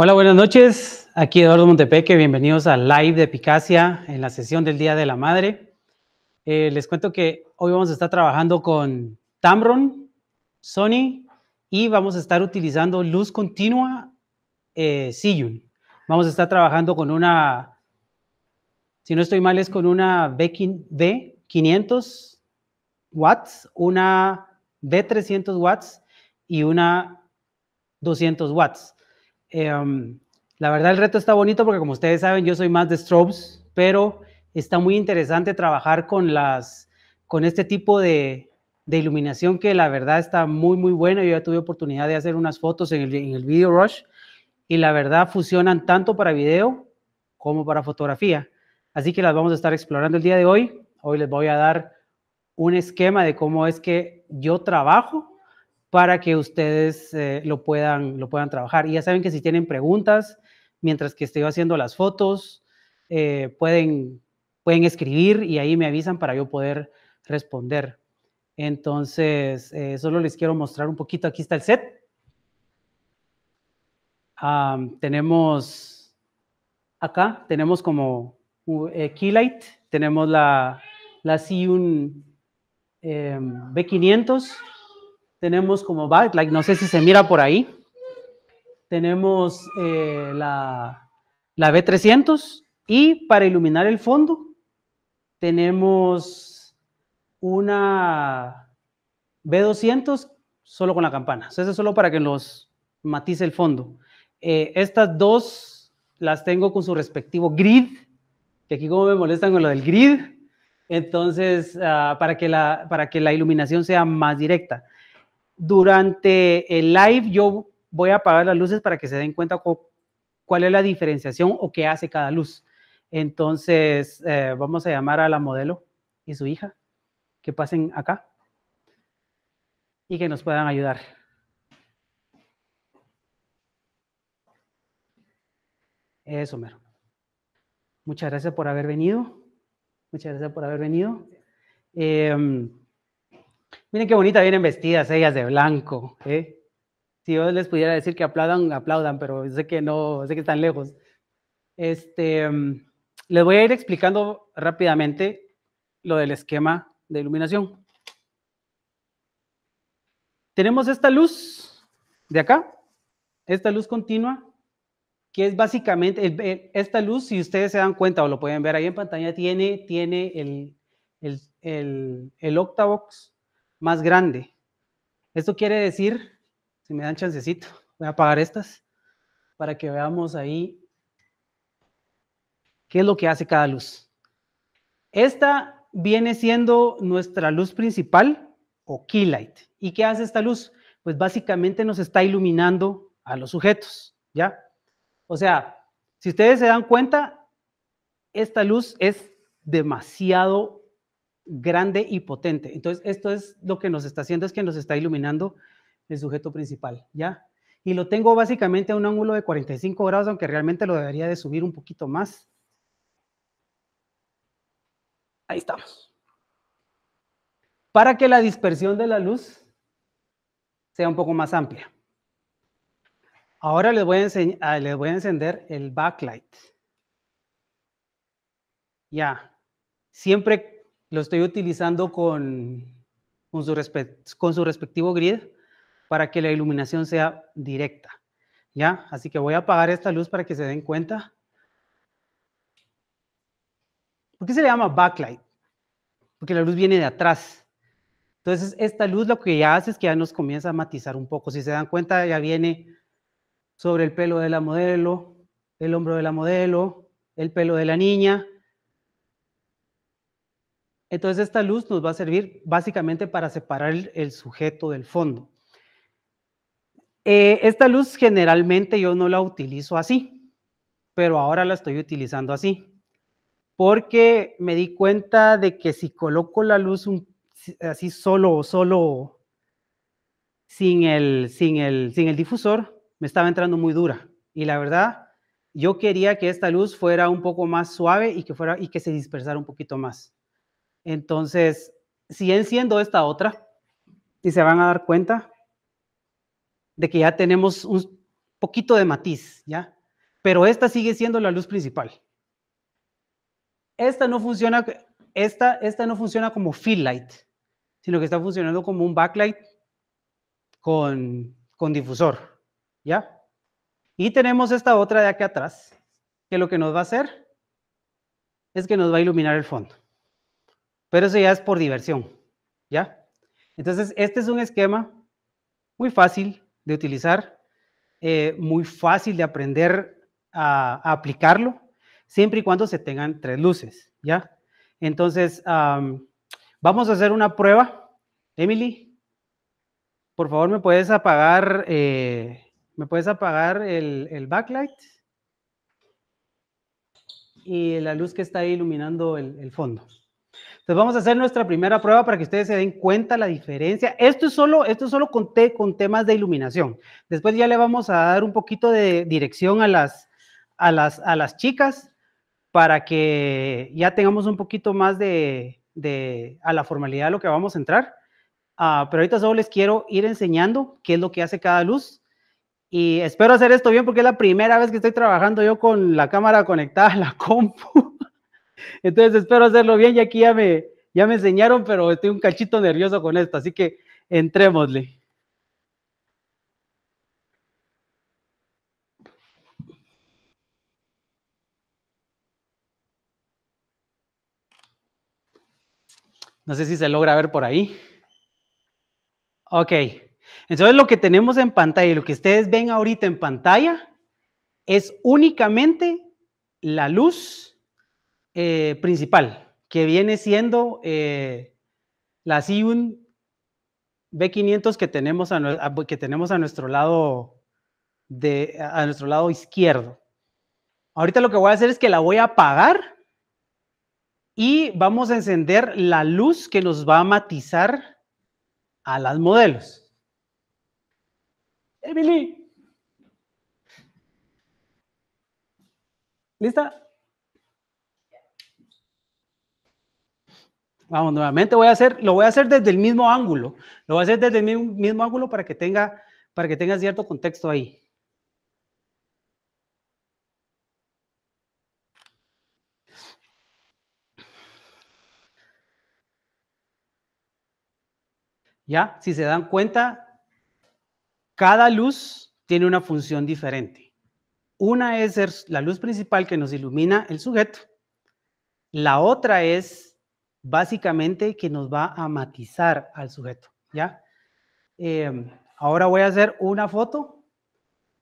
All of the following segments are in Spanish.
Hola, buenas noches. Aquí Eduardo Montepeque. Bienvenidos a Live de Epicacia en la sesión del Día de la Madre. Eh, les cuento que hoy vamos a estar trabajando con Tamron, Sony y vamos a estar utilizando luz continua eh, Vamos a estar trabajando con una, si no estoy mal, es con una B500 watts, una B300 watts y una 200 watts. Em, la verdad el reto está bonito porque como ustedes saben yo soy más de strobes, pero está muy interesante trabajar con, las, con este tipo de, iluminación que la verdad está muy muy buena. Yo ya tuve oportunidad de hacer unas fotos en el, en Video Rush y la verdad fusionan tanto para video como para fotografía. Así que las vamos a estar explorando el día de hoy. Hoy les voy a dar un esquema de cómo es que yo trabajo para que ustedes eh, lo, puedan, lo puedan trabajar. Y ya saben que si tienen preguntas, mientras que estoy haciendo las fotos, eh, pueden, pueden escribir y ahí me avisan para yo poder responder. Entonces, eh, solo les quiero mostrar un poquito, aquí está el set. tenemos acá, tenemos como Keylight, tenemos la, la c em, B500, tenemos como backlight, no sé si se mira por ahí. Tenemos eh, la, B300 y para iluminar el fondo tenemos una B200 solo con la campana. Eso es solo para que los matice el fondo. Eh, estas dos las tengo con su respectivo grid, que aquí como me molestan con lo del grid, entonces ah, para, para que la iluminación sea más directa. Durante el live yo voy a apagar las luces para que se den cuenta cuál es la diferenciación o qué hace cada luz. Entonces, eh, vamos a llamar a la modelo y su hija que pasen acá y que nos puedan ayudar. Eso, Mero. Muchas gracias por haber venido. Muchas gracias por haber venido. Em, Miren qué bonita vienen vestidas ellas de blanco. ¿eh? Si yo les pudiera decir que aplaudan, aplaudan, pero sé que no, sé que están lejos. Este, mm, les voy a ir explicando rápidamente lo del esquema de iluminación. Tenemos esta luz de acá, esta luz continua, que es básicamente, esta luz, si ustedes se dan cuenta o lo pueden ver ahí en pantalla, tiene, tiene el, el, el, el octavox más grande. Esto quiere decir, si me dan chancecito, voy a apagar estas para que veamos ahí qué es lo que hace cada luz. Esta viene siendo nuestra luz principal o key light. ¿Y qué hace esta luz? Pues básicamente nos está iluminando a los sujetos, ¿ya? O sea, si ustedes se dan cuenta, esta luz es demasiado grande y potente. Entonces, esto es lo que nos está haciendo, es que nos está iluminando el sujeto principal, ¿ya? Y lo tengo básicamente a un ángulo de 45 grados, aunque realmente lo debería de subir un poquito más. Ahí estamos. Para que la dispersión de la luz sea un poco más amplia. Ahora les voy a, ah, les voy a encender el backlight. Ya. Siempre lo estoy utilizando con, su, con su respectivo grid para que la iluminación sea directa. ¿Ya? Así que voy a apagar esta luz para que se den cuenta. ¿Por qué se le llama backlight? Porque la luz viene de atrás. Entonces, esta luz lo que ya hace es que ya nos comienza a matizar un poco. Si se dan cuenta, ya viene sobre el pelo de la modelo, el hombro de la modelo, el pelo de la niña, entonces esta luz nos va a servir básicamente para separar el, sujeto del fondo. Eh, esta luz generalmente yo no la utilizo así, pero ahora la estoy utilizando así, porque me di cuenta de que si coloco la luz así solo o solo sin el, sin, sin el difusor, me estaba entrando muy dura. Y la verdad, yo quería que esta luz fuera un poco más suave y que, fuera, y que se dispersara un poquito más. Entonces, siguen siendo esta otra, y se van a dar cuenta de que ya tenemos un poquito de matiz, ¿ya? Pero esta sigue siendo la luz principal. Esta no funciona, esta, esta no funciona como fill light, sino que está funcionando como un backlight con, con difusor, ¿ya? Y tenemos esta otra de aquí atrás, que lo que nos va a hacer es que nos va a iluminar el fondo. Pero eso ya es por diversión, ¿ya? Entonces, este es un esquema muy fácil de utilizar, eh, muy fácil de aprender a, aplicarlo, siempre y cuando se tengan tres luces, ¿ya? Entonces, vamos a hacer una prueba. Emily, por favor, ¿me puedes apagar, eh, ¿me puedes apagar el, backlight? y la luz que está iluminando el fondo. Entonces vamos a hacer nuestra primera prueba para que ustedes se den cuenta la diferencia. Esto es solo, esto es solo con, con temas de iluminación. Después ya le vamos a dar un poquito de dirección a las, a las, a las chicas para que ya tengamos un poquito más de, de a la formalidad de lo que vamos a entrar. Ah, pero ahorita solo les quiero ir enseñando qué es lo que hace cada luz. Y espero hacer esto bien porque es la primera vez que estoy trabajando yo con la cámara conectada a la compu. Entonces espero hacerlo bien, y aquí ya me, ya me enseñaron, pero estoy un cachito nervioso con esto, así que entrémosle. No sé si se logra ver por ahí. Ok. Entonces lo que tenemos en pantalla y lo que ustedes ven ahorita en pantalla es únicamente la luz eh, principal, que viene siendo eh, la la Siun B500 que tenemos a, que tenemos a nuestro lado de, a nuestro lado izquierdo. Ahorita lo que voy a hacer es que la voy a apagar y vamos a encender la luz que nos va a matizar a las modelos. Emily. ¡Eh, ¿Lista? Vamos, nuevamente voy a hacer, lo voy a hacer desde el mismo ángulo. Lo voy a hacer desde el mismo, ángulo para que tenga, para que tenga cierto contexto ahí. ¿Ya? Si se dan cuenta, cada luz tiene una función diferente. Una es la luz principal que nos ilumina el sujeto. La otra es básicamente que nos va a matizar al sujeto, ¿ya? Em, ahora voy a hacer una foto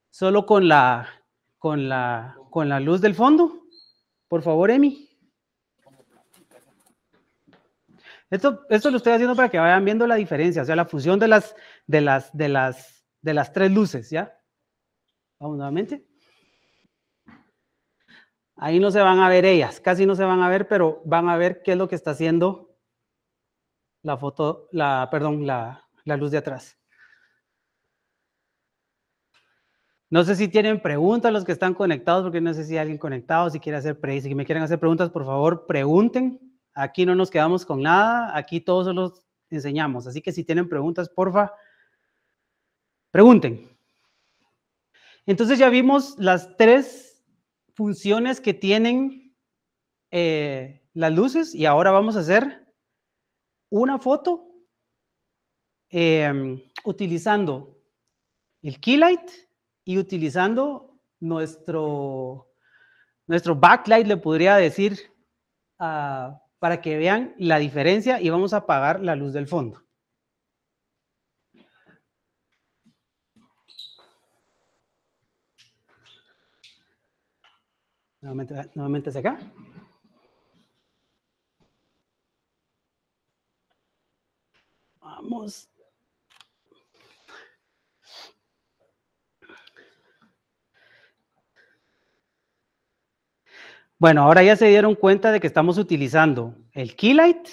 solo con la, con la, con la luz del fondo. Por favor, Emi. Esto, esto lo estoy haciendo para que vayan viendo la diferencia, o sea, la fusión de las, de las, de las, de las tres luces, ¿ya? Vamos nuevamente. Ahí no se van a ver ellas, casi no se van a ver, pero van a ver qué es lo que está haciendo la foto, la, perdón, la, luz de atrás. No sé si tienen preguntas los que están conectados, porque no sé si hay alguien conectado, si quiere hacer pre si me quieren hacer preguntas, por favor, pregunten. Aquí no nos quedamos con nada, aquí todos los enseñamos. Así que si tienen preguntas, porfa, pregunten. Entonces ya vimos las tres funciones que tienen eh, las luces y ahora vamos a hacer una foto em, utilizando el key light y utilizando nuestro, nuestro backlight, le podría decir, ah, para que vean la diferencia y vamos a apagar la luz del fondo. Nuevamente, nuevamente acá. Vamos. Bueno, ahora ya se dieron cuenta de que estamos utilizando el key light,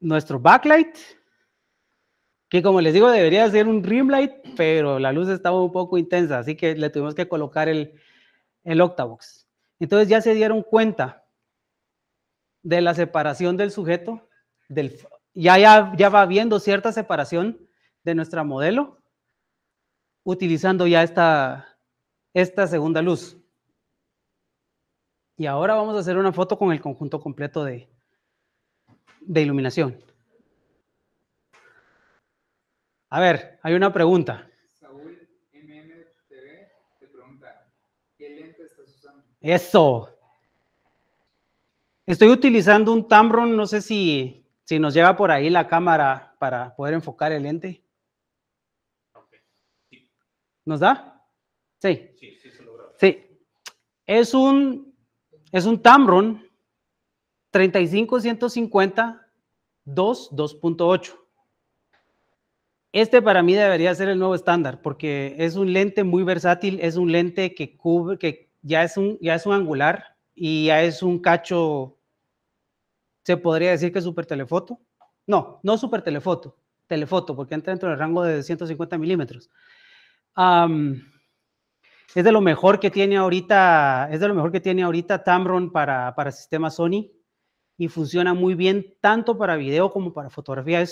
nuestro backlight, que como les digo debería ser un rim light, pero la luz estaba un poco intensa, así que le tuvimos que colocar el, el Octavox. Entonces ya se dieron cuenta de la separación del sujeto, del, ya, ya, ya va habiendo cierta separación de nuestra modelo, utilizando ya esta, esta segunda luz. Y ahora vamos a hacer una foto con el conjunto completo de, de iluminación. A ver, hay una pregunta. Eso. Estoy utilizando un Tamron, no sé si, si nos lleva por ahí la cámara para poder enfocar el lente. ¿Nos da? Sí. Sí, sí, se logra. sí. Es un, es un Tamron 35150 2 2.8. Este para mí debería ser el nuevo estándar porque es un lente muy versátil, es un lente que cubre, que ya es un, ya es un angular y ya es un cacho, se podría decir que es super telefoto. No, no super telefoto, telefoto, porque entra dentro del rango de 150 milímetros. es de lo mejor que tiene ahorita, es de lo mejor que tiene ahorita Tamron para, para sistema Sony y funciona muy bien tanto para video como para fotografía.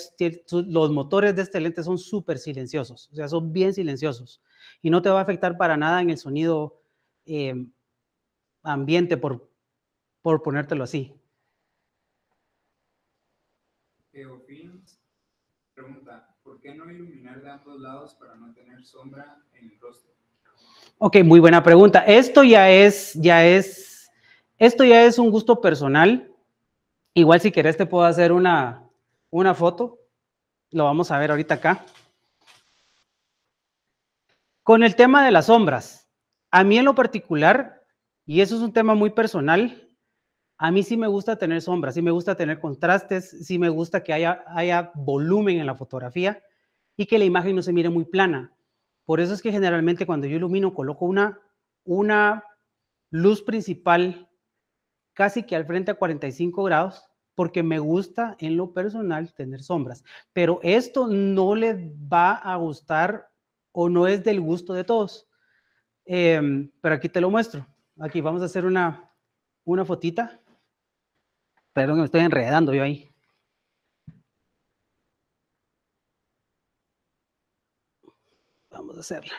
los motores de este lente son súper silenciosos, o sea, son bien silenciosos y no te va a afectar para nada en el sonido Em, ambiente, por, ponértelo así. pregunta, ¿por qué no iluminar de ambos lados para no tener sombra en el rostro? Ok, muy buena pregunta. Esto ya es, ya es, esto ya es un gusto personal. Igual si querés te puedo hacer una, una foto. Lo vamos a ver ahorita acá. Con el tema de las sombras. A mí en lo particular, y eso es un tema muy personal, a mí sí me gusta tener sombras, sí me gusta tener contrastes, sí me gusta que haya, haya volumen en la fotografía y que la imagen no se mire muy plana. Por eso es que generalmente cuando yo ilumino coloco una, una luz principal casi que al frente a 45 grados porque me gusta en lo personal tener sombras. Pero esto no les va a gustar o no es del gusto de todos. Em, pero aquí te lo muestro. Aquí vamos a hacer una, una fotita. Perdón, me estoy enredando yo ahí. Vamos a hacerla.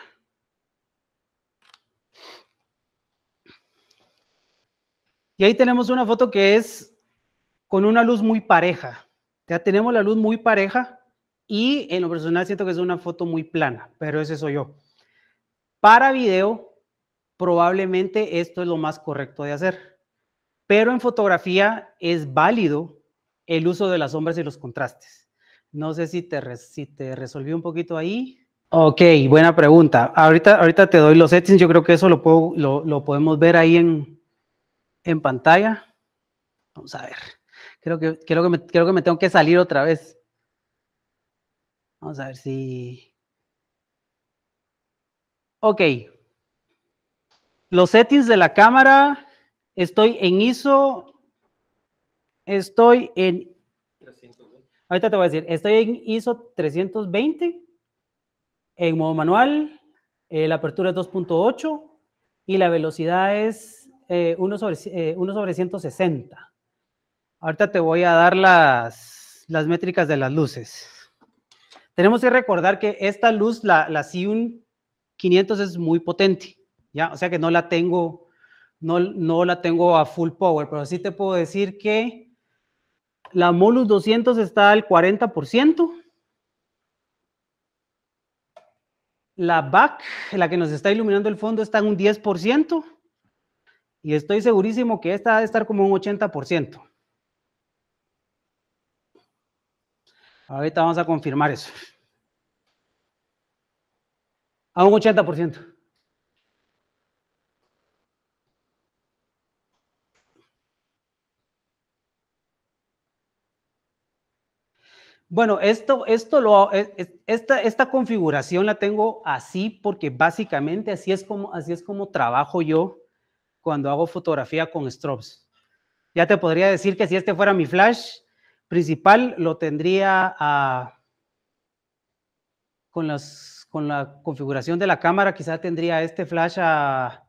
Y ahí tenemos una foto que es con una luz muy pareja. Ya tenemos la luz muy pareja y en lo personal siento que es una foto muy plana, pero ese soy yo. Para video, probablemente esto es lo más correcto de hacer. Pero en fotografía es válido el uso de las sombras y los contrastes. No sé si te, si resolví un poquito ahí. Ok, buena pregunta. Ahorita, ahorita te doy los settings. Yo creo que eso lo, puedo, lo, podemos ver ahí en, pantalla. Vamos a ver. Creo que, creo, que creo que me tengo que salir otra vez. Vamos a ver si... Ok. Los settings de la cámara, estoy en ISO, estoy en... Ahorita te voy a decir, estoy en ISO 320, en modo manual, eh, la apertura es 2.8 y la velocidad es 1, eh, sobre, 160. Eh, ahorita te voy a dar las, las métricas de las luces. Tenemos que recordar que esta luz, la, la Siun 500 es muy potente, ¿ya? O sea que no la tengo, no, no la tengo a full power, pero sí te puedo decir que la Molus 200 está al 40%. La back, la que nos está iluminando el fondo, está en un 10%. Y estoy segurísimo que esta de estar como un 80%. Ahorita vamos a confirmar eso a un 80%. Bueno, esto, esto lo, eh, esta, esta configuración la tengo así porque básicamente así es como, así es como trabajo yo cuando hago fotografía con strobes. Ya te podría decir que si este fuera mi flash principal, lo tendría a, ah, con las con la configuración de la cámara, quizá tendría este flash a,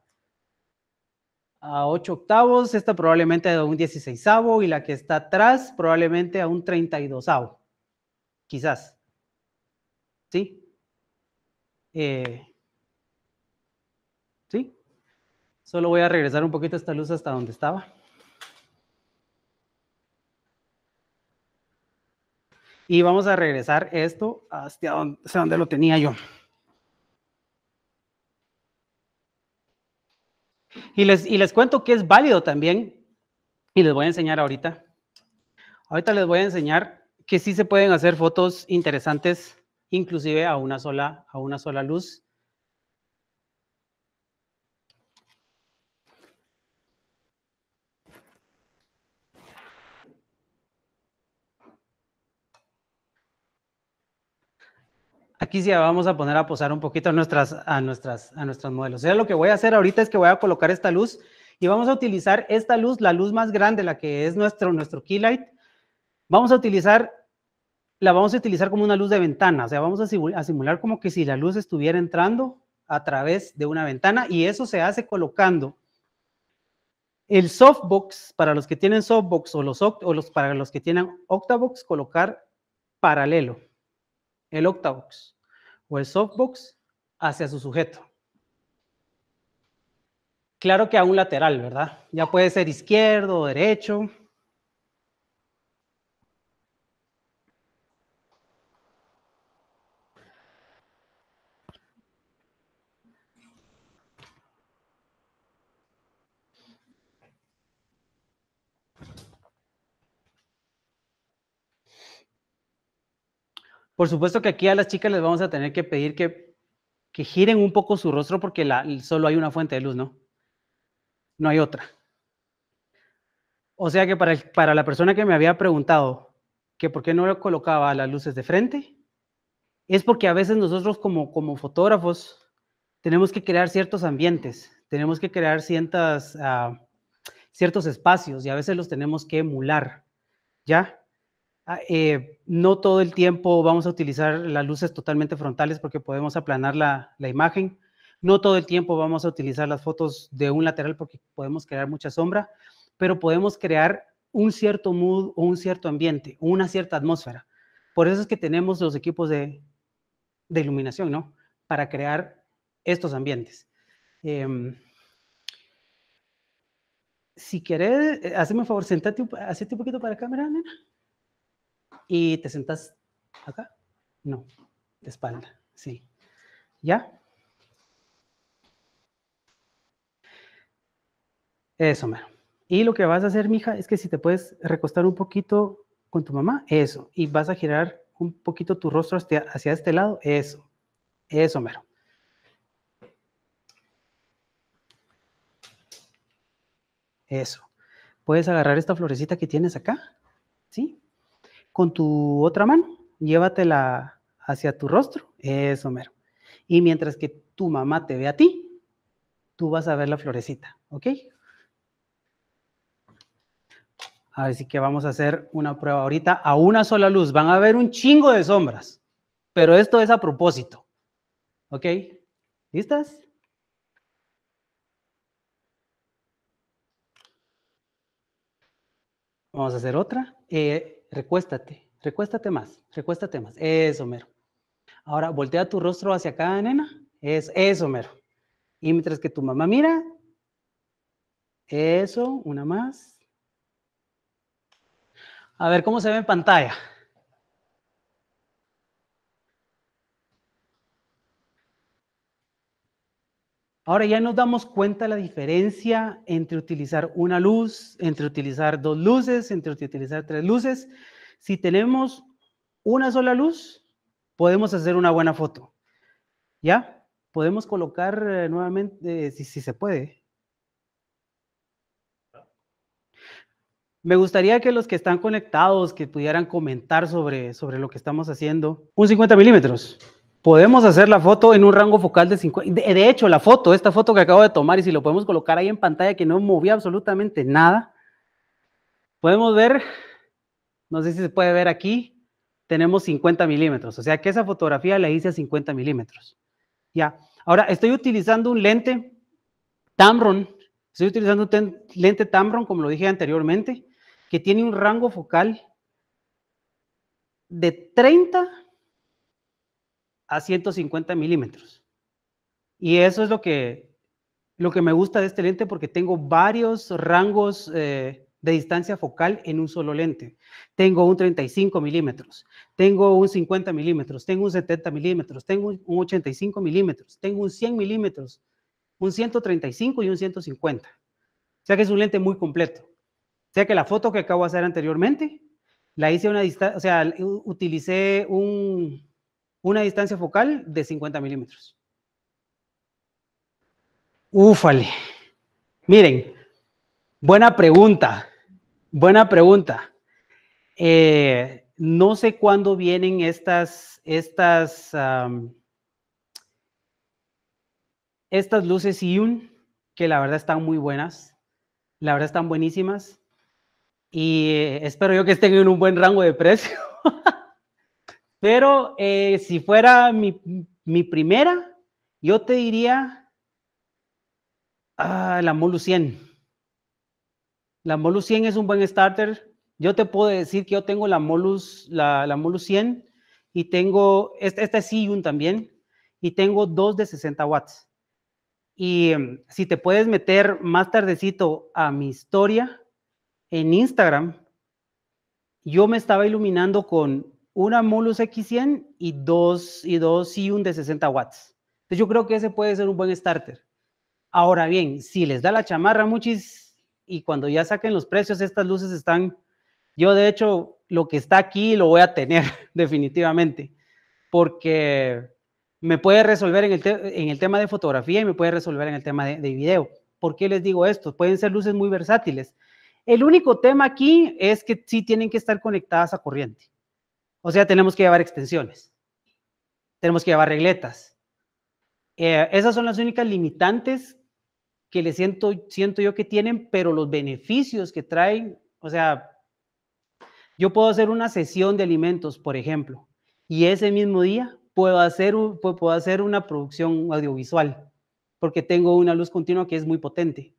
8 octavos, esta probablemente a un 16 y la que está atrás probablemente a un 32 quizás. ¿Sí? Eh, ¿Sí? Solo voy a regresar un poquito esta luz hasta donde estaba. Y vamos a regresar esto hasta donde, lo tenía yo. Y les, y les cuento que es válido también, y les voy a enseñar ahorita. Ahorita les voy a enseñar que sí se pueden hacer fotos interesantes, inclusive a una sola, a una sola luz, Aquí sí vamos a poner a posar un poquito a nuestras, a a nuestros modelos. O sea, lo que voy a hacer ahorita es que voy a colocar esta luz y vamos a utilizar esta luz, la luz más grande, la que es nuestro, nuestro key light. Vamos a utilizar, la vamos a utilizar como una luz de ventana. O sea, vamos a simular como que si la luz estuviera entrando a través de una ventana y eso se hace colocando el softbox, para los que tienen softbox o los, o los para los que tienen octavox, colocar paralelo el octavox o el softbox hacia su sujeto. Claro que a un lateral, ¿verdad? Ya puede ser izquierdo, o derecho, Por supuesto que aquí a las chicas les vamos a tener que pedir que, giren un poco su rostro porque solo hay una fuente de luz, ¿no? No hay otra. O sea que para, para la persona que me había preguntado que por qué no lo colocaba las luces de frente, es porque a veces nosotros como, como fotógrafos tenemos que crear ciertos ambientes, tenemos que crear ciertas, ah, ciertos espacios y a veces los tenemos que emular, ¿ya? Ah, eh, no todo el tiempo vamos a utilizar las luces totalmente frontales porque podemos aplanar la, imagen. No todo el tiempo vamos a utilizar las fotos de un lateral porque podemos crear mucha sombra, pero podemos crear un cierto mood o un cierto ambiente, una cierta atmósfera. Por eso es que tenemos los equipos de, iluminación, ¿no? Para crear estos ambientes. Em, si querés, eh, hazme un favor, sentate, un poquito para la cámara, nena y te sentas acá. No, de espalda, sí. ¿Ya? Eso, mero. Y lo que vas a hacer, mija, es que si te puedes recostar un poquito con tu mamá, eso. Y vas a girar un poquito tu rostro hacia, este lado, eso. Eso, mero. Eso. Puedes agarrar esta florecita que tienes acá, ¿sí? con tu otra mano, llévatela hacia tu rostro, eso mero. Y mientras que tu mamá te ve a ti, tú vas a ver la florecita, ¿ok? Así que vamos a hacer una prueba ahorita a una sola luz. Van a ver un chingo de sombras, pero esto es a propósito. ¿Ok? ¿Listas? Vamos a hacer otra. Eh, Recuéstate, recuéstate más, recuéstate más. Eso, mero. Ahora, voltea tu rostro hacia acá, nena. Es eso, mero. Y mientras que tu mamá mira, eso, una más. A ver cómo se ve en pantalla. Ahora ya nos damos cuenta la diferencia entre utilizar una luz, entre utilizar dos luces, entre utilizar tres luces. Si tenemos una sola luz, podemos hacer una buena foto. ¿Ya? Podemos colocar eh, nuevamente, eh, si, si se puede, Me gustaría que los que están conectados, que pudieran comentar sobre, sobre lo que estamos haciendo. Un 50 milímetros podemos hacer la foto en un rango focal de 50. De, hecho, la foto, esta foto que acabo de tomar, y si lo podemos colocar ahí en pantalla que no movía absolutamente nada, podemos ver, no sé si se puede ver aquí, tenemos 50 milímetros. O sea que esa fotografía la hice a 50 milímetros. Ya. Ahora, estoy utilizando un lente Tamron. Estoy utilizando un lente Tamron, como lo dije anteriormente, que tiene un rango focal de 30 a 150 milímetros. Y eso es lo que, lo que me gusta de este lente porque tengo varios rangos eh, de distancia focal en un solo lente. Tengo un 35 milímetros, tengo un 50 milímetros, tengo un 70 milímetros, tengo un 85 milímetros, tengo un 100 milímetros, un 135 y un 150. O sea que es un lente muy completo. O sea que la foto que acabo de hacer anteriormente, la hice a una distancia, o sea, utilicé un, una distancia focal de 50 milímetros. Ufale. Miren, buena pregunta, buena pregunta. Eh, no sé cuándo vienen estas, estas, estas luces IUN, que la verdad están muy buenas, la verdad están buenísimas. Y espero yo que estén en un buen rango de precio. Pero eh, si fuera mi, primera, yo te diría ah, la Molu 100. La MOLUS 100 es un buen starter. Yo te puedo decir que yo tengo la Molus, la, 100 y tengo, esta, esta es Siyun también, y tengo dos de 60 watts. Y em, si te puedes meter más tardecito a mi historia en Instagram, yo me estaba iluminando con una Molus X100 y dos, y dos un de 60 watts. Entonces yo creo que ese puede ser un buen starter. Ahora bien, si les da la chamarra muchos y cuando ya saquen los precios, estas luces están, yo de hecho lo que está aquí lo voy a tener definitivamente, porque me puede resolver en el, tema de fotografía y me puede resolver en el tema de, de video. ¿Por qué les digo esto? Pueden ser luces muy versátiles. El único tema aquí es que sí tienen que estar conectadas a corriente. O sea, tenemos que llevar extensiones, tenemos que llevar regletas. Eh, esas son las únicas limitantes que le siento, siento yo que tienen, pero los beneficios que traen, o sea, yo puedo hacer una sesión de alimentos, por ejemplo, y ese mismo día puedo hacer, puedo hacer una producción audiovisual, porque tengo una luz continua que es muy potente.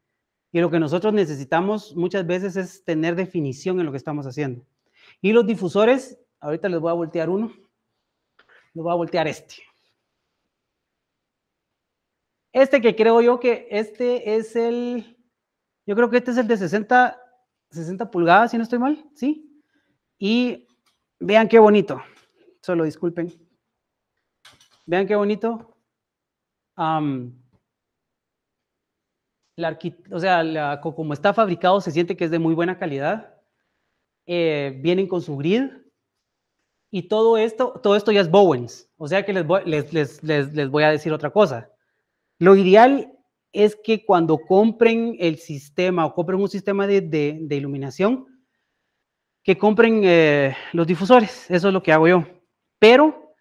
Y lo que nosotros necesitamos muchas veces es tener definición en lo que estamos haciendo. Y los difusores Ahorita les voy a voltear uno. Les voy a voltear este. Este que creo yo que este es el, yo creo que este es el de 60, 60 pulgadas, si no estoy mal, ¿sí? Y vean qué bonito. Solo disculpen. Vean qué bonito. o sea, como está fabricado, se siente que es de muy buena calidad. Eh, vienen con su grid, y todo esto, todo esto ya es Bowens. O sea que les voy, a decir otra cosa. Lo ideal es que cuando compren el sistema o compren un sistema de, iluminación, que compren eh, los difusores. Eso es lo que hago yo. Pero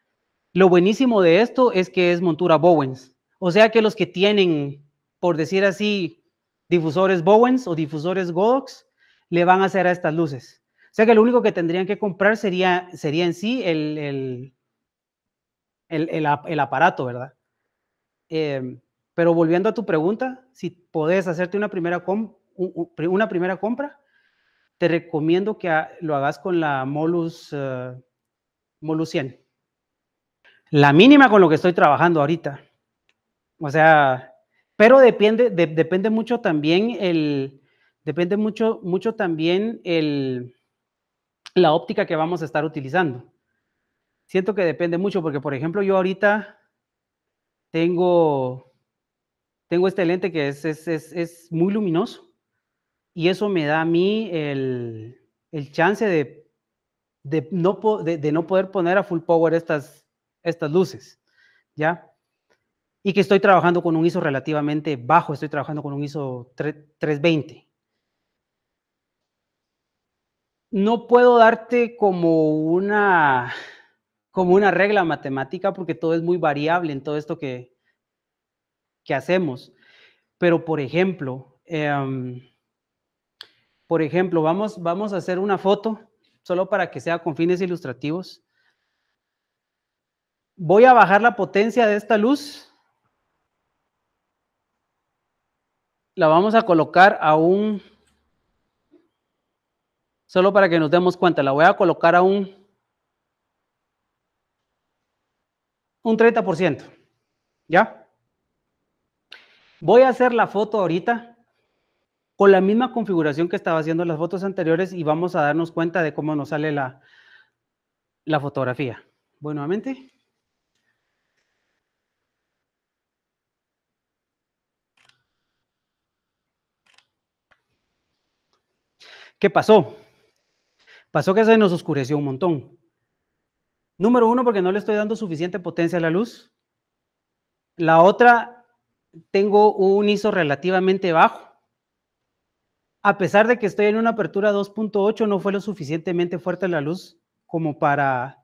lo buenísimo de esto es que es montura Bowens. O sea que los que tienen, por decir así, difusores Bowens o difusores Godox, le van a hacer a estas luces. O sea que lo único que tendrían que comprar sería, sería en sí el, el, aparato, ¿verdad? Em, pero volviendo a tu pregunta, si podés hacerte una primera, una primera compra, te recomiendo que lo hagas con la Molus, 100. Eh, la mínima con lo que estoy trabajando ahorita. O sea, pero depende, depende mucho también el, depende mucho, mucho también el, la óptica que vamos a estar utilizando. Siento que depende mucho porque, por ejemplo, yo ahorita tengo, tengo este lente que es, es, es, muy luminoso y eso me da a mí el, el chance de, de, no de, no poder poner a full power estas, estas luces, ¿ya? Y que estoy trabajando con un ISO relativamente bajo, estoy trabajando con un ISO 3, 320 no puedo darte como una, como una regla matemática porque todo es muy variable en todo esto que, hacemos. Pero, por ejemplo, em, por ejemplo, vamos, vamos a hacer una foto solo para que sea con fines ilustrativos. Voy a bajar la potencia de esta luz. La vamos a colocar a un Solo para que nos demos cuenta, la voy a colocar a un, 30%. ¿Ya? Voy a hacer la foto ahorita con la misma configuración que estaba haciendo las fotos anteriores y vamos a darnos cuenta de cómo nos sale la, la fotografía. Bueno, nuevamente. ¿Qué pasó? Pasó que se nos oscureció un montón. Número uno, porque no le estoy dando suficiente potencia a la luz. La otra, tengo un ISO relativamente bajo. A pesar de que estoy en una apertura 2.8, no fue lo suficientemente fuerte la luz como para,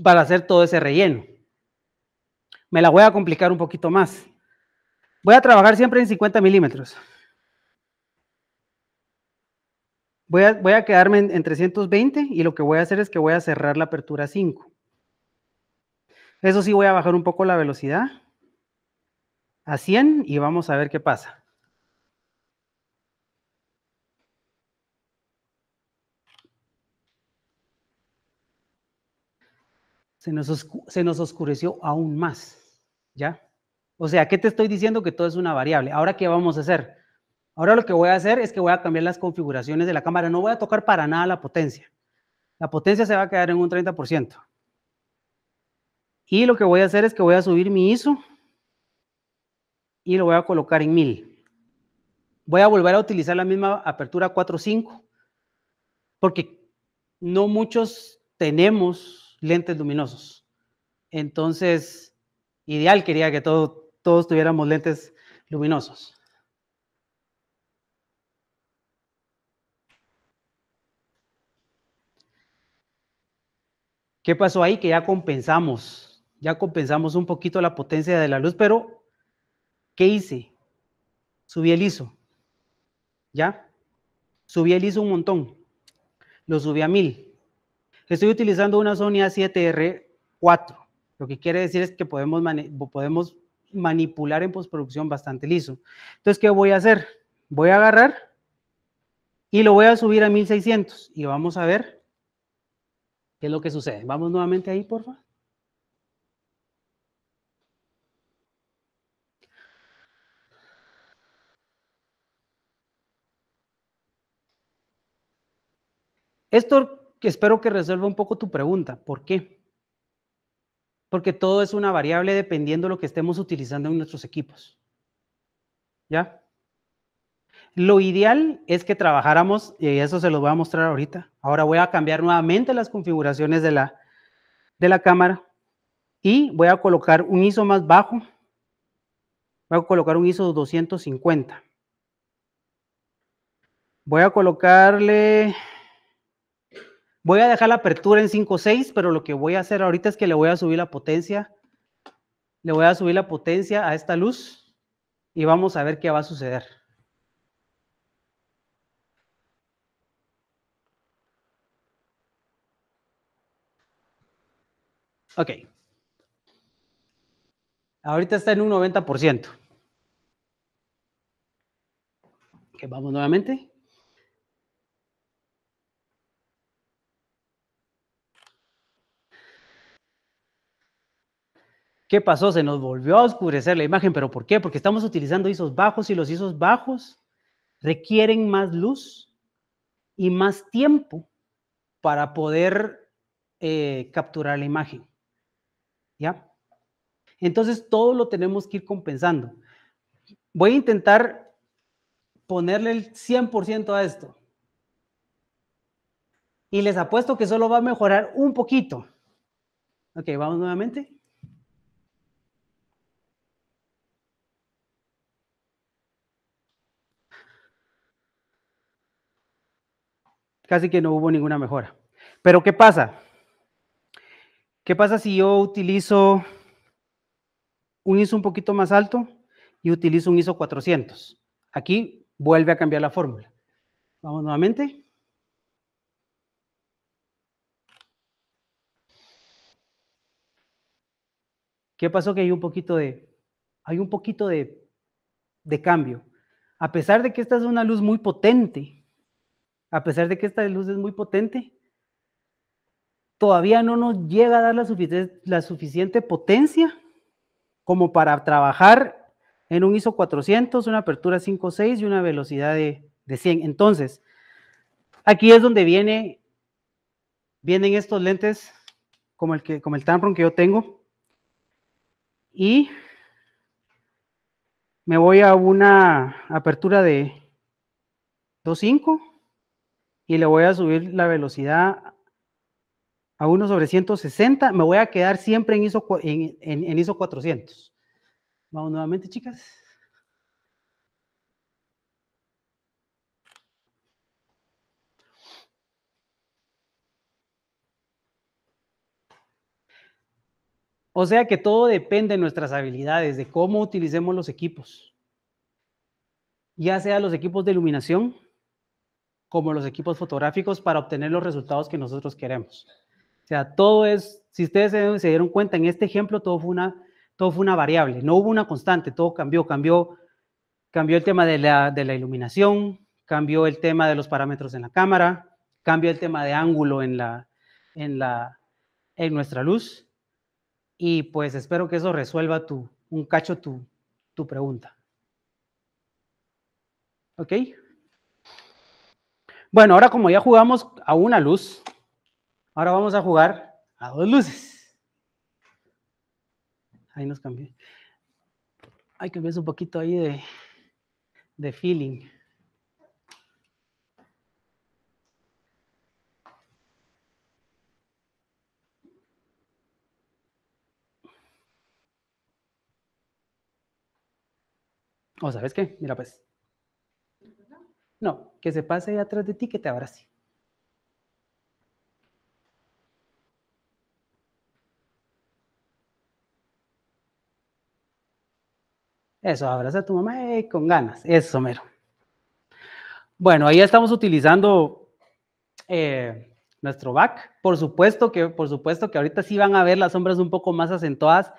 para hacer todo ese relleno. Me la voy a complicar un poquito más. Voy a trabajar siempre en 50 milímetros. Voy a, quedarme en, 320 y lo que voy a hacer es que voy a cerrar la apertura 5. Eso sí, voy a bajar un poco la velocidad a 100 y vamos a ver qué pasa. Se nos, se nos, oscureció aún más, ¿ya? O sea, ¿qué te estoy diciendo? Que todo es una variable. Ahora, ¿qué vamos a hacer? Ahora lo que voy a hacer es que voy a cambiar las configuraciones de la cámara. No voy a tocar para nada la potencia. La potencia se va a quedar en un 30%. Y lo que voy a hacer es que voy a subir mi ISO y lo voy a colocar en 1000. Voy a volver a utilizar la misma apertura 4.5 porque no muchos tenemos lentes luminosos. Entonces, ideal quería que todos tuviéramos lentes luminosos. ¿Qué pasó ahí? Que ya compensamos, ya compensamos un poquito la potencia de la luz, pero ¿qué hice? Subí el ISO, ¿ya? Subí el ISO un montón, lo subí a 1000. Estoy utilizando una Sony A7R4, lo que quiere decir es que podemos, podemos manipular en postproducción bastante liso. Entonces, ¿qué voy a hacer? Voy a agarrar y lo voy a subir a 1600 y vamos a ver ¿Qué es lo que sucede? Vamos nuevamente ahí, por favor. Esto espero que resuelva un poco tu pregunta. ¿Por qué? Porque todo es una variable dependiendo de lo que estemos utilizando en nuestros equipos. ¿Ya? Lo ideal es que trabajáramos, y eso se los voy a mostrar ahorita. Ahora voy a cambiar nuevamente las configuraciones de la, de la cámara y voy a colocar un ISO más bajo. Voy a colocar un ISO 250. Voy a colocarle... Voy a dejar la apertura en 5.6, pero lo que voy a hacer ahorita es que le voy a subir la potencia. Le voy a subir la potencia a esta luz y vamos a ver qué va a suceder. Ok. Ahorita está en un 90%. que vamos nuevamente. ¿Qué pasó? Se nos volvió a oscurecer la imagen, pero ¿por qué? Porque estamos utilizando ISOs bajos y los ISOs bajos requieren más luz y más tiempo para poder eh, capturar la imagen. ¿ya? Entonces, todo lo tenemos que ir compensando. Voy a intentar ponerle el 100% a esto. Y les apuesto que solo va a mejorar un poquito. Ok, vamos nuevamente. Casi que no hubo ninguna mejora. Pero ¿qué pasa? ¿Qué pasa si yo utilizo un ISO un poquito más alto y utilizo un ISO 400? Aquí vuelve a cambiar la fórmula. Vamos nuevamente. ¿Qué pasó? Que hay un poquito de, hay un poquito de, de cambio. A pesar de que esta es una luz muy potente, a pesar de que esta luz es muy potente, todavía no nos llega a dar la suficiente, potencia como para trabajar en un ISO 400, una apertura 5.6 y una velocidad de, 100. Entonces, aquí es donde viene, vienen estos lentes como el, que, como el Tamron que yo tengo. Y me voy a una apertura de 2.5 y le voy a subir la velocidad a 1 sobre 160, me voy a quedar siempre en ISO, en, en ISO 400. Vamos nuevamente, chicas. O sea que todo depende de nuestras habilidades, de cómo utilicemos los equipos. Ya sea los equipos de iluminación como los equipos fotográficos para obtener los resultados que nosotros queremos. O sea, todo es, si ustedes se, dieron cuenta, en este ejemplo todo fue, una, todo fue una variable, no hubo una constante, todo cambió, cambió, cambió el tema de la, iluminación, cambió el tema de los parámetros en la cámara, cambió el tema de ángulo en, la, en, la, en nuestra luz. Y pues espero que eso resuelva tu, un cacho tu, tu pregunta. ¿Ok? Bueno, ahora como ya jugamos a una luz, Ahora vamos a jugar a dos luces. Ahí nos cambié. Hay que cambiar un poquito ahí de, de feeling. ¿O sabes qué? Mira pues. No, que se pase atrás de ti que te abrace. Eso, abraza a tu mamá con ganas. Eso, mero. Bueno, ahí estamos utilizando eh, nuestro back. Por supuesto, que, por supuesto que ahorita sí van a ver las sombras un poco más acentuadas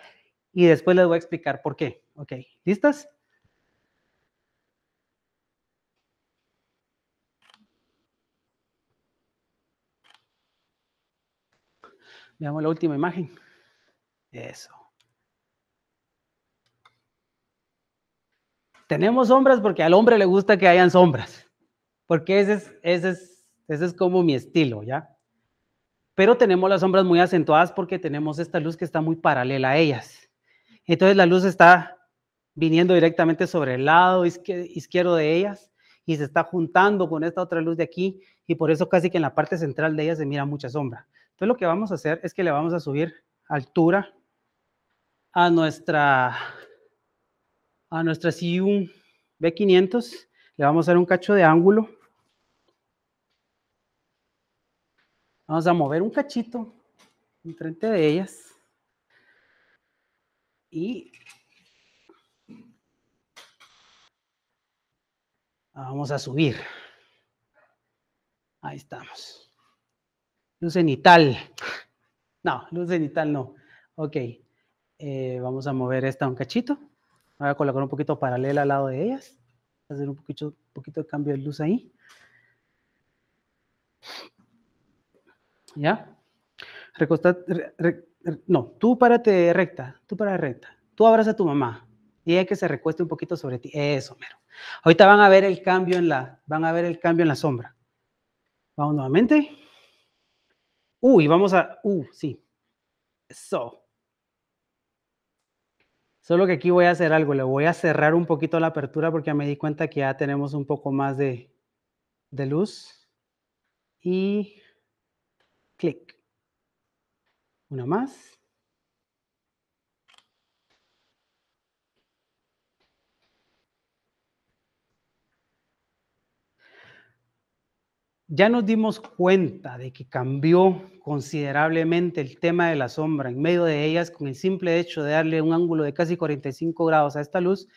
y después les voy a explicar por qué. Ok, ¿listas? Veamos la última imagen. Eso. tenemos sombras porque al hombre le gusta que hayan sombras, porque ese es, ese es, ese es como mi estilo, ¿ya? Pero tenemos las sombras muy acentuadas porque tenemos esta luz que está muy paralela a ellas. Entonces la luz está viniendo directamente sobre el lado izquierdo de ellas y se está juntando con esta otra luz de aquí y por eso casi que en la parte central de ellas se mira mucha sombra. Entonces lo que vamos a hacer es que le vamos a subir altura a nuestra a nuestra CU B500, le vamos a dar un cacho de ángulo. Vamos a mover un cachito enfrente de ellas. Y vamos a subir. Ahí estamos. Luz cenital. No, luz cenital no. Ok. Eh, vamos a mover esta un cachito voy a colocar un poquito paralela al lado de ellas, hacer un poquito, poquito de cambio de luz ahí. ¿Ya? Recostar, no, tú párate recta, tú párate recta. Tú abraza a tu mamá y ella que se recueste un poquito sobre ti. Eso, mero. Ahorita van a ver el cambio en la, van a ver el cambio en la sombra. Vamos nuevamente. Uy, vamos a, uh, sí. So. Solo que aquí voy a hacer algo, le voy a cerrar un poquito la apertura porque ya me di cuenta que ya tenemos un poco más de, de luz. Y clic. Una más. Ya nos dimos cuenta de que cambió considerablemente el tema de la sombra en medio de ellas con el simple hecho de darle un ángulo de casi 45 grados a esta luz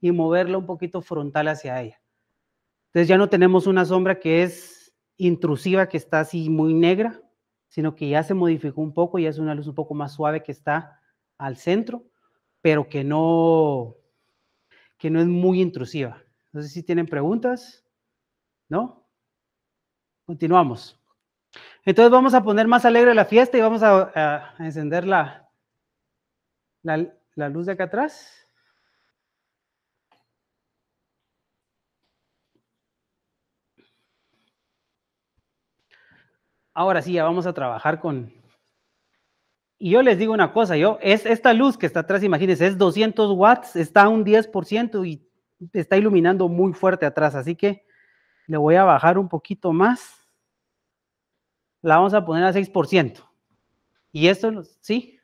y moverla un poquito frontal hacia ella. Entonces ya no tenemos una sombra que es intrusiva, que está así muy negra, sino que ya se modificó un poco, y es una luz un poco más suave que está al centro, pero que no, que no es muy intrusiva. No sé si tienen preguntas, ¿no? Continuamos. Entonces vamos a poner más alegre la fiesta y vamos a, encender la, luz de acá atrás. Ahora sí, ya vamos a trabajar con, y yo les digo una cosa, yo, es esta luz que está atrás, imagínense, es 200 watts, está a un 10% y está iluminando muy fuerte atrás, así que le voy a bajar un poquito más la vamos a poner a 6%. Y esto, ¿sí?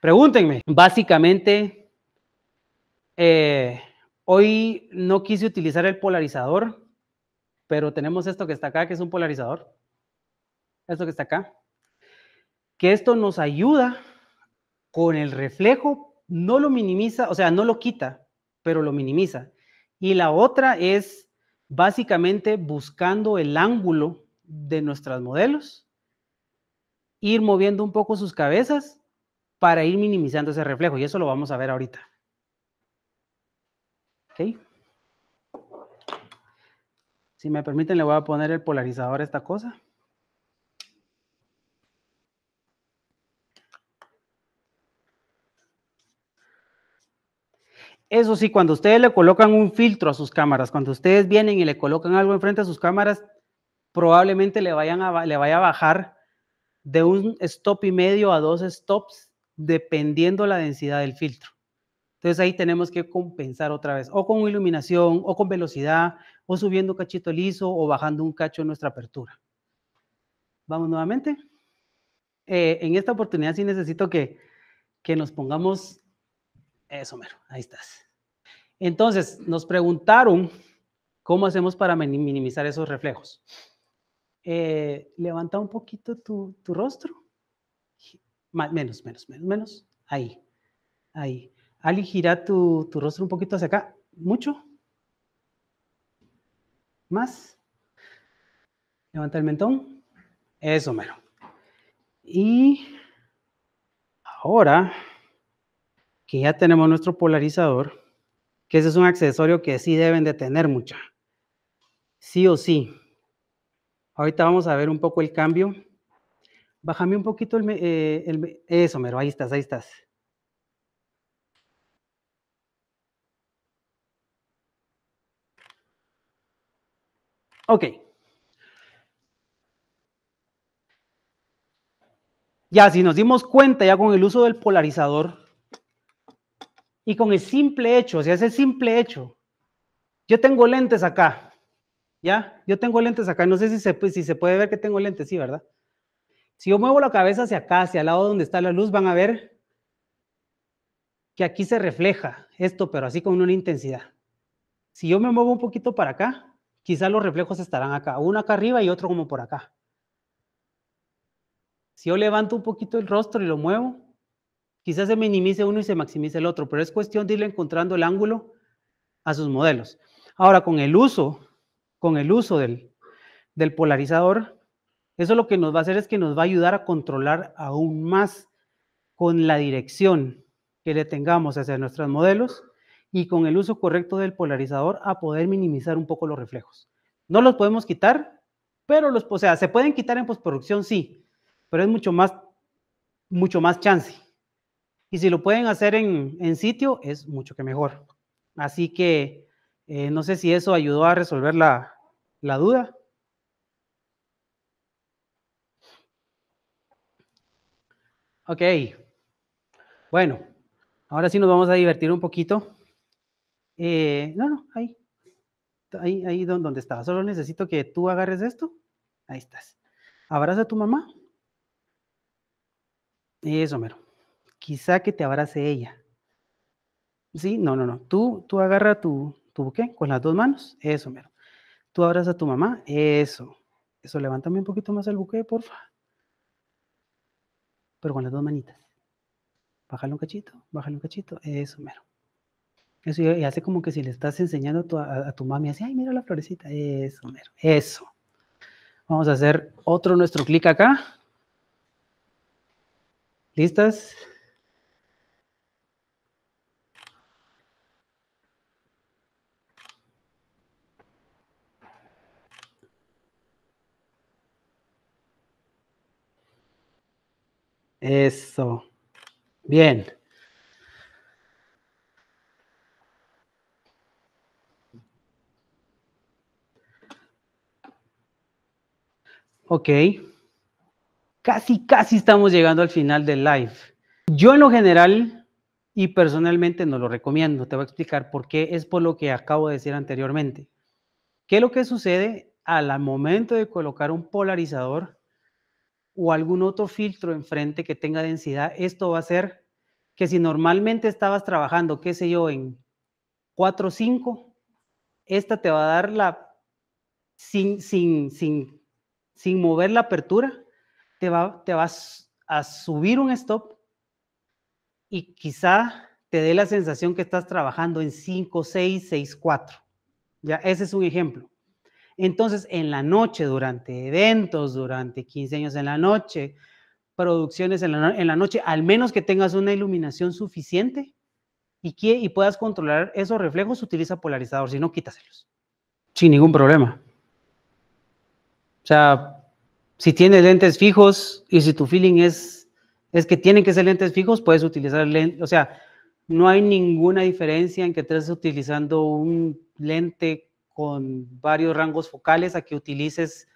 Pregúntenme. Básicamente, eh, hoy no quise utilizar el polarizador, pero tenemos esto que está acá, que es un polarizador. Esto que está acá. Que esto nos ayuda con el reflejo, no lo minimiza, o sea, no lo quita, pero lo minimiza. Y la otra es básicamente buscando el ángulo de nuestros modelos, ir moviendo un poco sus cabezas para ir minimizando ese reflejo, y eso lo vamos a ver ahorita. ¿Ok? Si me permiten, le voy a poner el polarizador a esta cosa. Eso sí, cuando ustedes le colocan un filtro a sus cámaras, cuando ustedes vienen y le colocan algo enfrente a sus cámaras, probablemente le, vaya a bajar de un stop y medio a dos stops dependiendo la densidad del filtro. Entonces ahí tenemos que compensar otra vez, o con iluminación, o con velocidad, o subiendo un cachito liso, o bajando un cacho en nuestra apertura. Vamos nuevamente. Eh, en esta oportunidad sí necesito que, que nos pongamos... Eso, mero, ahí estás. Entonces, nos preguntaron cómo hacemos para minimizar esos reflejos. Eh, levanta un poquito tu, rostro. menos, menos, menos, menos. Ahí, ahí. Ali, gira tu, rostro un poquito hacia acá. Mucho. Más. Levanta el mentón. Eso, mero. Y ahora que ya tenemos nuestro polarizador, que ese es un accesorio que sí deben de tener mucha. Sí o sí. Ahorita vamos a ver un poco el cambio. Bájame un poquito el, eh, eso, mero, ahí estás, ahí estás. Ok. Ya, si nos dimos cuenta ya con el uso del polarizador y con el simple hecho, o sea, ese simple hecho, yo tengo lentes acá, ya, yo tengo lentes acá, no sé si se, pues, si se puede ver que tengo lentes, sí, ¿verdad? Si yo muevo la cabeza hacia acá, hacia el lado donde está la luz, van a ver que aquí se refleja esto, pero así con una intensidad. Si yo me muevo un poquito para acá, quizás los reflejos estarán acá, uno acá arriba y otro como por acá. Si yo levanto un poquito el rostro y lo muevo, quizás se minimice uno y se maximice el otro, pero es cuestión de irle encontrando el ángulo a sus modelos. Ahora, con el uso con el uso del, polarizador, eso lo que nos va a hacer es que nos va a ayudar a controlar aún más con la dirección que le tengamos hacia nuestros modelos y con el uso correcto del polarizador a poder minimizar un poco los reflejos. No los podemos quitar, pero los, o sea, se pueden quitar en postproducción, sí, pero es mucho más, mucho más chance. Y si lo pueden hacer en, sitio, es mucho que mejor. Así que eh, no sé si eso ayudó a resolver la, ¿La duda? Ok. Bueno, ahora sí nos vamos a divertir un poquito. Eh, no, no, ahí. Ahí, donde estaba. Solo necesito que tú agarres esto. Ahí estás. Abraza a tu mamá. Eso, mero. Quizá que te abrace ella. ¿Sí? No, no, no. Tú, tú agarra tu, tu con las dos manos. Eso, mero. Tú abras a tu mamá. Eso. Eso, levántame un poquito más el buque, porfa. Pero con las dos manitas. Bájale un cachito, bájale un cachito. Eso, mero. Eso, y hace como que si le estás enseñando a tu, mamá, a tu mami, así, ay, mira la florecita. Eso, mero. Eso. Vamos a hacer otro nuestro clic acá. ¿Listas? Eso. Bien. Ok. Casi, casi estamos llegando al final del live. Yo en lo general y personalmente no lo recomiendo. Te voy a explicar por qué. Es por lo que acabo de decir anteriormente. ¿Qué es lo que sucede al momento de colocar un polarizador? o algún otro filtro enfrente que tenga densidad, esto va a ser que si normalmente estabas trabajando, qué sé yo, en 4 o 5, esta te va a dar la, sin, sin, sin, sin mover la apertura, te vas te a subir un stop y quizá te dé la sensación que estás trabajando en 5, 6, 6, 4. Ya, ese es un ejemplo. Entonces, en la noche, durante eventos, durante quince años en la noche, producciones en la, noche, al menos que tengas una iluminación suficiente y, que, puedas controlar esos reflejos, utiliza polarizador, si no, quítaselos. Sin ningún problema. O sea, si tienes lentes fijos y si tu feeling es, es que tienen que ser lentes fijos, puedes utilizar lentes, o sea, no hay ninguna diferencia en que estés utilizando un lente con varios rangos focales a que utilices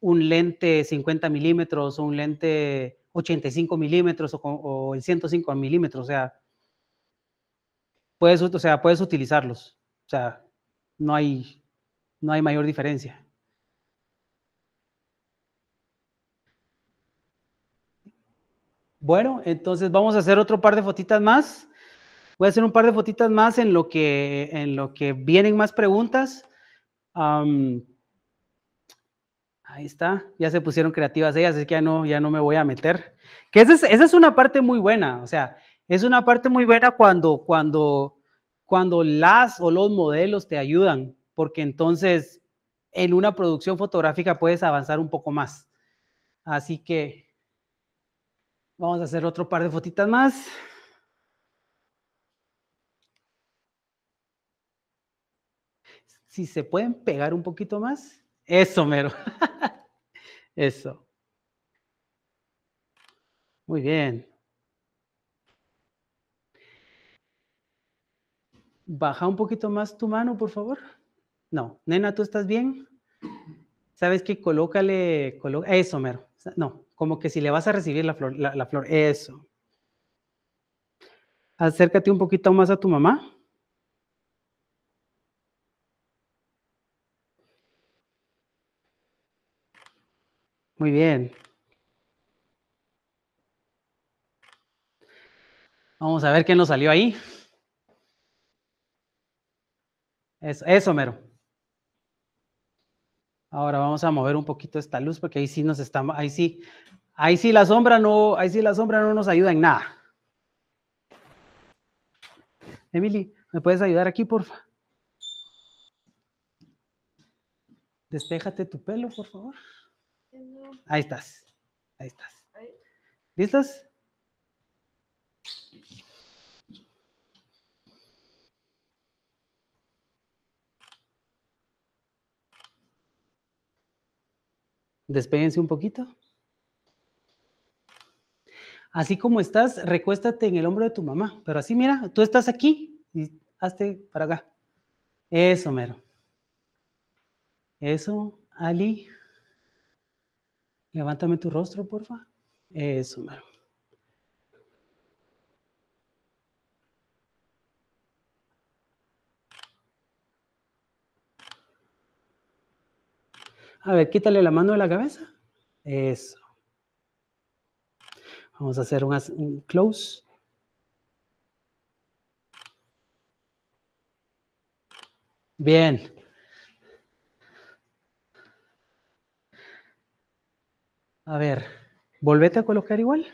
un lente 50 milímetros o un lente 85 milímetros o, el 105 milímetros, o sea, puedes, sea, puedes utilizarlos, o sea, no hay, no hay mayor diferencia. Bueno, entonces vamos a hacer otro par de fotitas más. Voy a hacer un par de fotitas más en lo que, en lo que vienen más preguntas. ahí está, ya se pusieron creativas ellas, así que ya no, ya no me voy a meter. Que esa es, esa es una parte muy buena, o sea, es una parte muy buena cuando, cuando, cuando las o los modelos te ayudan, porque entonces en una producción fotográfica puedes avanzar un poco más. Así que vamos a hacer otro par de fotitas más. si se pueden pegar un poquito más, eso mero. eso. Muy bien. Baja un poquito más tu mano, por favor. No, nena, ¿tú estás bien? ¿Sabes qué? Colócale, eso, mero. No, como que si le vas a recibir la flor, la flor, eso. Acércate un poquito más a tu mamá. Muy bien. Vamos a ver qué nos salió ahí. Eso, eso, mero. Ahora vamos a mover un poquito esta luz porque ahí sí nos está... ahí sí, ahí sí la sombra no, ahí sí la sombra no nos ayuda en nada. Emily, ¿me puedes ayudar aquí, porfa? Despéjate tu pelo, por favor. Ahí estás. Ahí estás. ¿Listos? Despéguense un poquito. Así como estás, recuéstate en el hombro de tu mamá. Pero así, mira, tú estás aquí y hazte para acá. Eso, mero. Eso, Ali. Levántame tu rostro, porfa. Eso, A ver, quítale la mano de la cabeza. Eso. Vamos a hacer un close. Bien. A ver, volvete a colocar igual.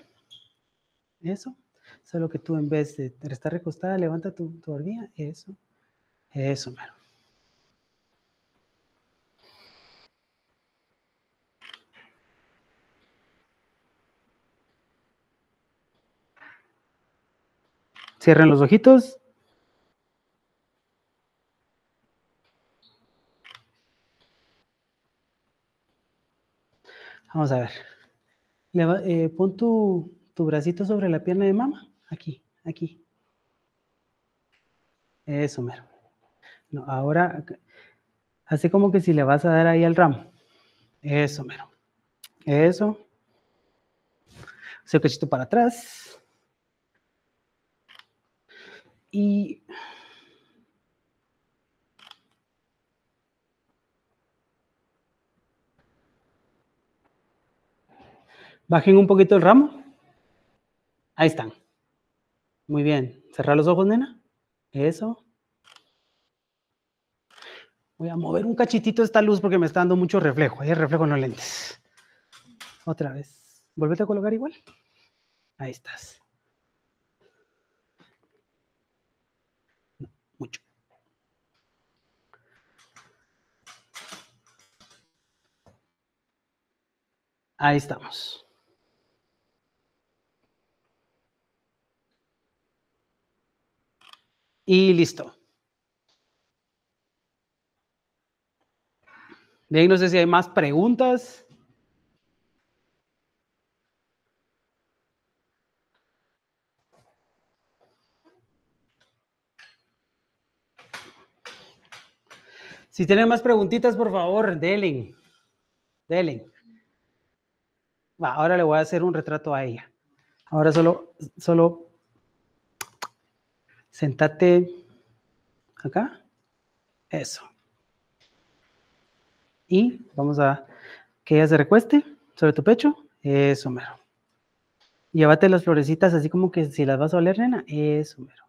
Eso. Solo que tú en vez de estar recostada, levanta tu, tu barbilla. Eso. Eso, mero. Cierren los ojitos Vamos a ver. Eh, pon tu, bracito sobre la pierna de mamá. Aquí, aquí. Eso, mero. ahora, así como que si le vas a dar ahí al ramo. Eso, mero. Eso. Se cachito para atrás. Y Bajen un poquito el ramo. Ahí están. Muy bien. Cerrar los ojos, nena. Eso. Voy a mover un cachitito esta luz porque me está dando mucho reflejo. Ahí reflejo en los lentes. Otra vez. Volvete a colocar igual. Ahí estás. mucho. Ahí estamos. Y listo. Bien, no sé si hay más preguntas. Si tienen más preguntitas, por favor, delen. Delen. ahora le voy a hacer un retrato a ella. Ahora solo, solo Sentate acá. Eso. Y vamos a que ella se recueste sobre tu pecho. Eso, mero. Llévate las florecitas así como que si las vas a oler, nena. Eso, mero.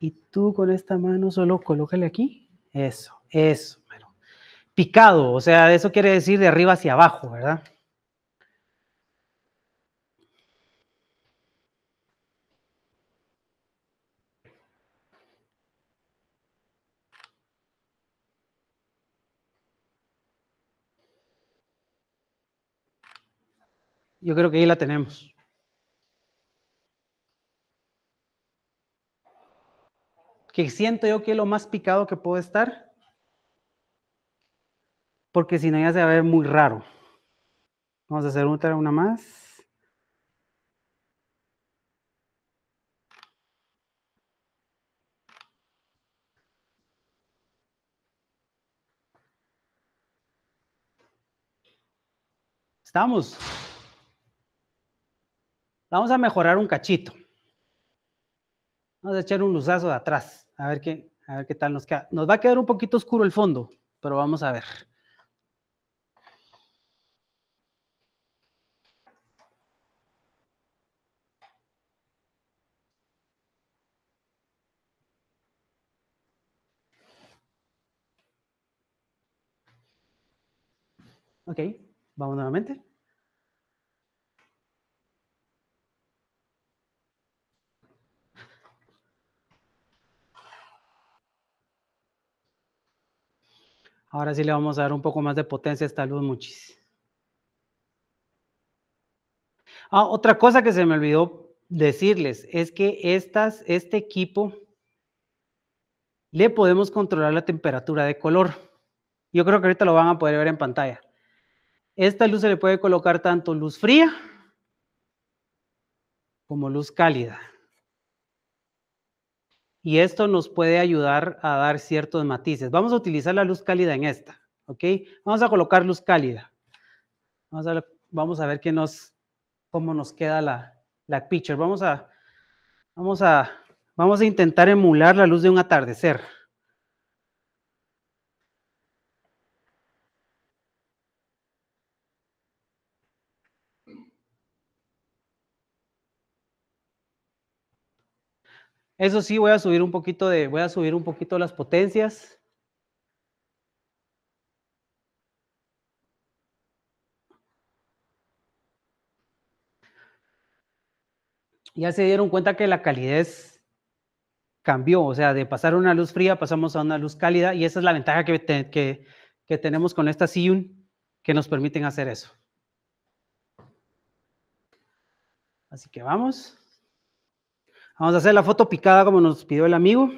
Y tú con esta mano solo colócale aquí. Eso, eso, mero. Picado, o sea, eso quiere decir de arriba hacia abajo, ¿verdad? Yo creo que ahí la tenemos. Que siento yo que es lo más picado que puedo estar, porque si no ya se va a ver muy raro. Vamos a hacer otra, una más. Estamos vamos a mejorar un cachito. Vamos a echar un luzazo de atrás, a ver qué, a ver qué tal nos queda. Nos va a quedar un poquito oscuro el fondo, pero vamos a ver. Ok, vamos nuevamente. Ahora sí le vamos a dar un poco más de potencia a esta luz, muchis. Ah, otra cosa que se me olvidó decirles es que estas, este equipo le podemos controlar la temperatura de color. Yo creo que ahorita lo van a poder ver en pantalla. Esta luz se le puede colocar tanto luz fría como luz cálida y esto nos puede ayudar a dar ciertos matices. Vamos a utilizar la luz cálida en esta, ¿ok? Vamos a colocar luz cálida. Vamos a, ver qué nos, cómo nos queda la, la picture. Vamos a, vamos, a, vamos a intentar emular la luz de un atardecer. Eso sí, voy a subir un poquito de, voy a subir un poquito las potencias. Ya se dieron cuenta que la calidez cambió, o sea, de pasar una luz fría pasamos a una luz cálida y esa es la ventaja que, que tenemos con esta Siun que nos permiten hacer eso. Así que vamos. Vamos a hacer la foto picada como nos pidió el amigo.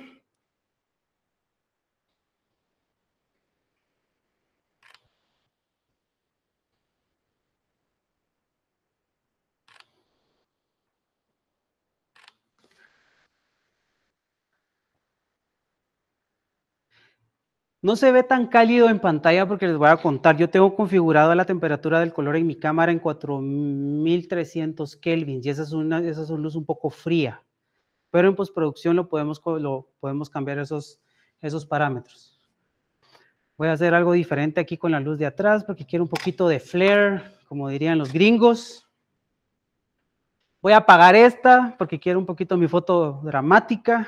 No se ve tan cálido en pantalla porque les voy a contar. Yo tengo configurada la temperatura del color en mi cámara en 4300 Kelvin y esa es una, esa es una luz un poco fría pero en postproducción lo podemos, lo podemos cambiar esos, esos parámetros. Voy a hacer algo diferente aquí con la luz de atrás porque quiero un poquito de flare, como dirían los gringos. Voy a apagar esta porque quiero un poquito mi foto dramática.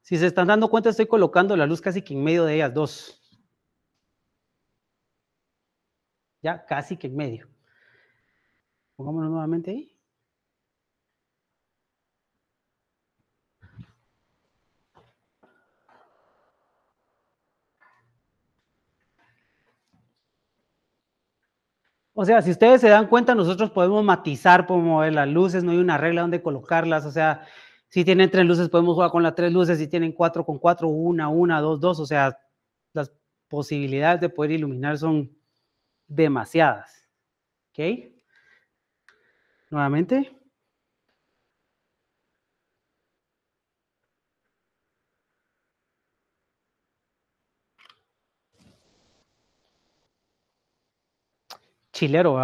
Si se están dando cuenta, estoy colocando la luz casi que en medio de ellas dos. ya casi que en medio. Pongámoslo nuevamente ahí. O sea, si ustedes se dan cuenta, nosotros podemos matizar, podemos mover las luces, no hay una regla donde colocarlas. O sea, si tienen tres luces, podemos jugar con las tres luces, si tienen cuatro con cuatro, una, una, dos, dos. O sea, las posibilidades de poder iluminar son demasiadas. ¿Ok? Nuevamente. Chilero,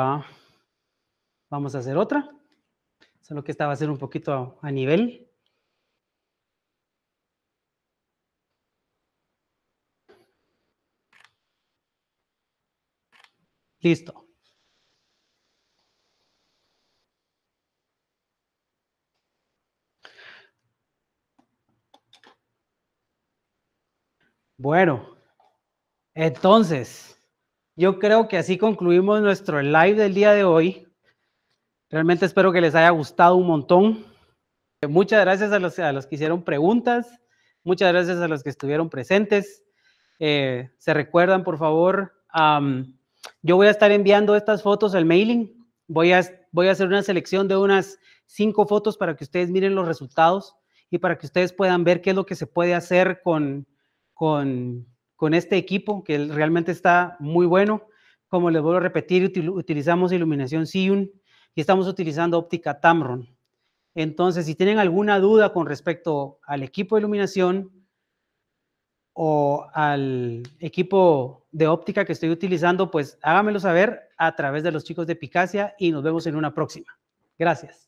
Vamos a hacer otra. Solo que esta va a ser un poquito a nivel. Listo. Bueno, entonces, yo creo que así concluimos nuestro live del día de hoy. Realmente espero que les haya gustado un montón. Muchas gracias a los, que hicieron preguntas, muchas gracias a los que estuvieron presentes. Eh, se recuerdan, por favor, a... Yo voy a estar enviando estas fotos al mailing. Voy a, voy a hacer una selección de unas cinco fotos para que ustedes miren los resultados y para que ustedes puedan ver qué es lo que se puede hacer con, con, este equipo, que realmente está muy bueno. Como les vuelvo a repetir, utilizamos iluminación Siyun y estamos utilizando óptica Tamron. Entonces, si tienen alguna duda con respecto al equipo de iluminación o al equipo de óptica que estoy utilizando, pues hágamelo saber a través de los chicos de Picacia y nos vemos en una próxima. Gracias.